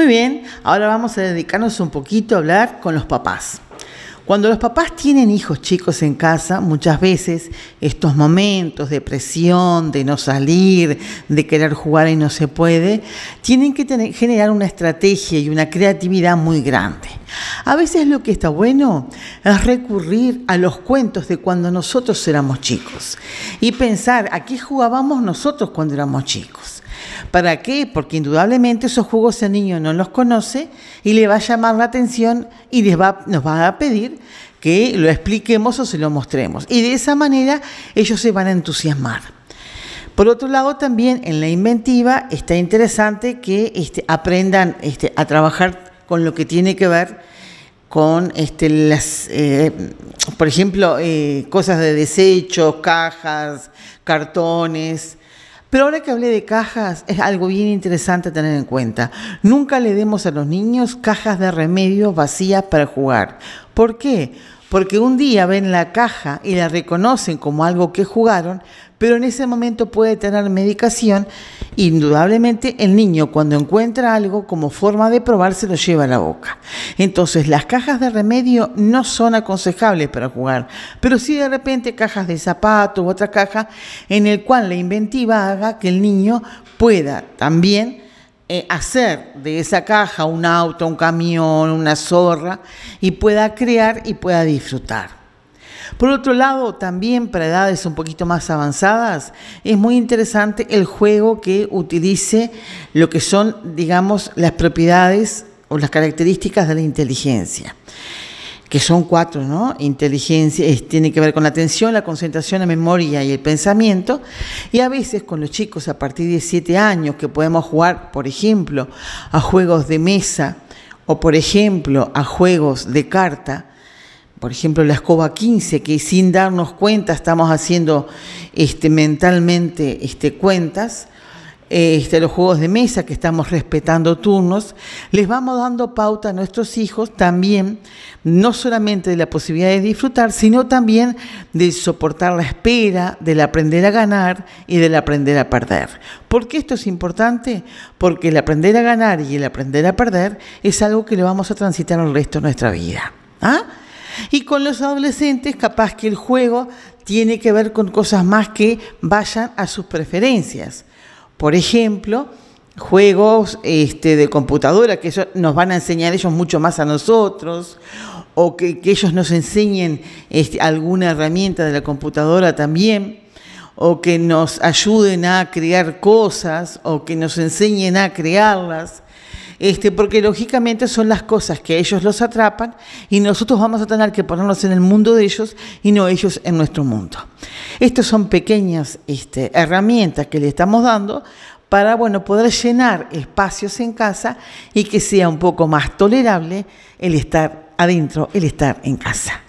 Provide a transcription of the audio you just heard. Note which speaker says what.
Speaker 1: Muy bien, ahora vamos a dedicarnos un poquito a hablar con los papás. Cuando los papás tienen hijos chicos en casa, muchas veces estos momentos de presión, de no salir, de querer jugar y no se puede, tienen que tener, generar una estrategia y una creatividad muy grande. A veces lo que está bueno es recurrir a los cuentos de cuando nosotros éramos chicos y pensar a qué jugábamos nosotros cuando éramos chicos. ¿Para qué? Porque indudablemente esos jugos el niño no los conoce y le va a llamar la atención y va, nos va a pedir que lo expliquemos o se lo mostremos. Y de esa manera ellos se van a entusiasmar. Por otro lado, también en la inventiva está interesante que este, aprendan este, a trabajar con lo que tiene que ver con este, eh, por ejemplo, eh, cosas de desechos, cajas, cartones, pero ahora que hablé de cajas, es algo bien interesante tener en cuenta. Nunca le demos a los niños cajas de remedios vacías para jugar. ¿Por qué? porque un día ven la caja y la reconocen como algo que jugaron, pero en ese momento puede tener medicación. Indudablemente el niño cuando encuentra algo como forma de probar se lo lleva a la boca. Entonces las cajas de remedio no son aconsejables para jugar, pero sí de repente cajas de zapato u otra caja en el cual la inventiva haga que el niño pueda también eh, hacer de esa caja un auto, un camión, una zorra, y pueda crear y pueda disfrutar. Por otro lado, también para edades un poquito más avanzadas, es muy interesante el juego que utilice lo que son, digamos, las propiedades o las características de la inteligencia que son cuatro, ¿no? Inteligencia, tiene que ver con la atención, la concentración, la memoria y el pensamiento. Y a veces con los chicos a partir de siete años que podemos jugar, por ejemplo, a juegos de mesa o, por ejemplo, a juegos de carta, por ejemplo, la escoba 15, que sin darnos cuenta estamos haciendo este, mentalmente este, cuentas, este, los juegos de mesa, que estamos respetando turnos, les vamos dando pauta a nuestros hijos también, no solamente de la posibilidad de disfrutar, sino también de soportar la espera, del aprender a ganar y del aprender a perder. ¿Por qué esto es importante? Porque el aprender a ganar y el aprender a perder es algo que lo vamos a transitar el resto de nuestra vida. ¿ah? Y con los adolescentes, capaz que el juego tiene que ver con cosas más que vayan a sus preferencias. Por ejemplo, juegos este, de computadora que nos van a enseñar ellos mucho más a nosotros o que, ellos nos enseñen este, alguna herramienta de la computadora también o que nos ayuden a crear cosas o que nos enseñen a crearlas. Este, porque lógicamente son las cosas que a ellos los atrapan y nosotros vamos a tener que ponernos en el mundo de ellos y no ellos en nuestro mundo. Estas son pequeñas este, herramientas que le estamos dando para bueno, poder llenar espacios en casa y que sea un poco más tolerable el estar adentro, el estar en casa.